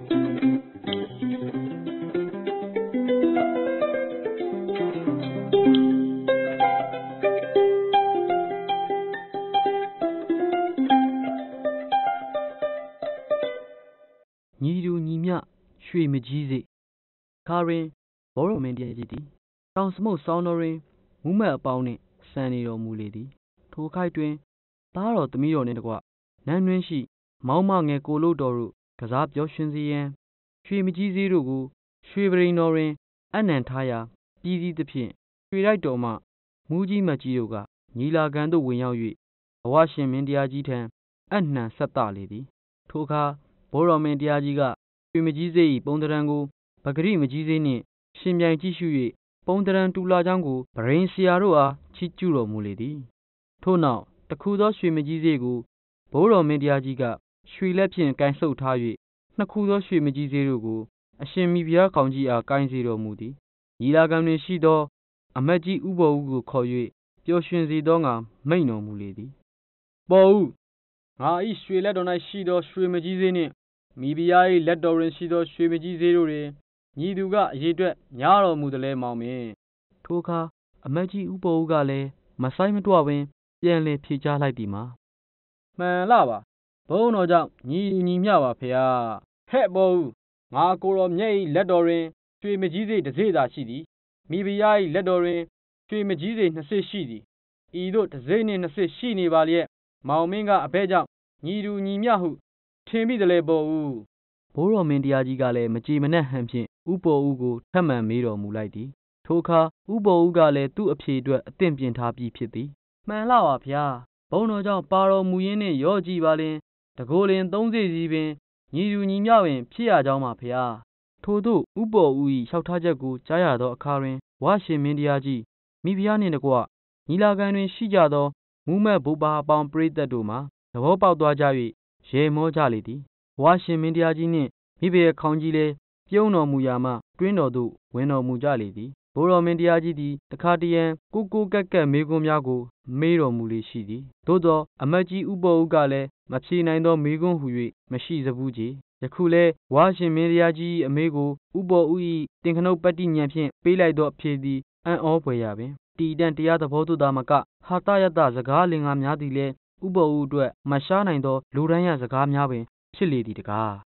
ညီတူညီမျှရွှေမကြီးစေခါရင်ဘောရုံမင်းတရားကြီးသည်တောင်စမုတ်ဆောင်းတော်တွင်မူးမတ်အပေါင်းနှင့်ဆန်နေတော်မူလေသည် ထိုခိုက်တွင်သားတော်သမီးတော်နှင့်တကွနန်းတွင်ရှိမောင်းမငယ်ကိုလို့တော်တို့ကစားပျော်ရွှင်စေရန်ရွှေမကျီးစေးတို့ကိုရွှေပရိတော်တွင်အပ်နှံထားရာပြီးစီးသဖြင့်ရွှေတိုက်တော်မှမှူးကြီးမတ်ကြီးတို့ကညီလာခံသို့ဝင်ရောက်၍ဘဝရှင်မင်းတရားကြီးထံအပ်နှံဆက်သလေသည်။ထိုအခါဘိုးတော်မင်းတရားကြီးကရွှေမကျီးစေး၏ပုံသဏ္ဍာန်ကိုပကတိမကျီးစေးနှင့်ယှဉ်ပြိုင်ကြည့်ရှု၍ပုံသဏ္ဍာန်တူလှကြောင်းကိုပန်းထိမ်ဆရာတို့အားချီးကျူးတော်မူလေသည်။ထို့နောက်တခူသောရွှေမကျီးစေးကိုဘိုးတော်မင်းတရားကြီးကရွှေလက်ဖြင့်ကိုင်လှုပ်ထား၍နှစ်ခုသောရွှေမကြီးသေးတို့ကိုအရှင်မိဖုရားကောင်းကြီးအားကိုင်းစေတော်မူသည်ညီလာခံတွင်ရှိသောအမတ်ကြီးဥပေါ်ဦးကိုခေါ်၍ပျော်ရွှင်စေသောငါမိန်တော်မူလေသည် ပေါ်ဦးငါဤရွှေလက်တော်၌ရှိသောရွှေမကြီးသေးနှင့်မိဖုရား၏လက်တော်တွင်ရှိသောရွှေမကြီးသေးတို့တွင်ညီသူကအရေးအတွက်ညားတော်မူသည်လဲမောင်မင်းထိုအခါအမတ်ကြီးဥပေါ်ဦးကလည်းမဆိုင်မတွပင်ပြန်လည်ဖြေချလိုက်သည်မှာမှန်လားပါဘုန်းတော်ကြောင့်ညီညီမျှပါဖျားဟဲ့ဘုန်းငါကိုတော်မြတ်၏လက်တော်တွင်ရွှေမကြီးစေတစ်စေသာရှိသည်မိဖုရား၏လက်တော်တွင်ရွှေမကြီးစေနှစ်စေရှိသည်ဤသို့တစ်စေနှင့်နှစ်စေရှိနေပါလျက်မောင်မင်းကအဘဲကြောင့်ညီသူညီမျှဟုထင်မိတယ်လေပေါ်ဦးဘိုးတော်မင်းတရားကြီးကလည်းမကြည်မနှက်ဟန်ဖြင့်ဥပေါ်ဦးကိုထပ်မံမေးတော်မူလိုက်သည်ထိုအခါဥပေါ်ဦးကလည်းသူ့အဖြေအတွက်အသင့်ပြင်ထားပြီးဖြစ်သည်မှန်လားပါဗျာဘုံတော်ကြောင့်ပါတော်မူရင်းနှင့်ရော့ကြည့်ပါလင်တကိုယ်လင်သုံးစေစီပင်ညီသူညီမျှပင်ဖြစ်ရကြောင်းပါဖျားထို့သို့ဥပေါ်ဦး၏လျှောက်ထားချက်ကိုကြားရသောအခါတွင်ဝါရှင်မင်းတရားကြီး မိဖုရားနှင့်တကွညီလာခံတွင် ရှိကြသောမူးမတ်ဘုပ္ပါအပေါင်းပရိသတ်တို့မှသဘောပေါက်သွားကြ၍ရေမောကြလေသည်ဝါရှင်မင်းတရားကြီးနှင့်မိဖုရားခေါင်းကြီးလည်းပြုံးတော်မူရာမှတွင်းတော်သို့ဝင်တော်မူကြလေသည်ဘိုးတော်မင်းတရားကြီးသည်တခါတရံကိုကိုကက်ကက် မေးခွန်းများကိုမေးတော်မူလေရှိသည်သို့သောအမတ်ကြီးဥပ္ပဦးကလည်းမဖြေနိုင်သောမေးခွန်းဟူ၍မရှိစဖူးကြေယခုလဲဝါရှင်မင်းတရားကြီးအမေကိုဥပေါ်ဥဤတင်ခနုတ်ပတ္တိညာဖြင့်ပေးလိုက်သောအဖြေသည်အံ့ဩဖွယ်ရပင်တီတန်တရားသဘောသို့သာမကဟာတယတစကားလင်္ကာများသည်လဲဥပေါ်ဥအတွက်မရှားနိုင်သောလူတိုင်းရစကားများပင်ဖြစ်လေသည်တကား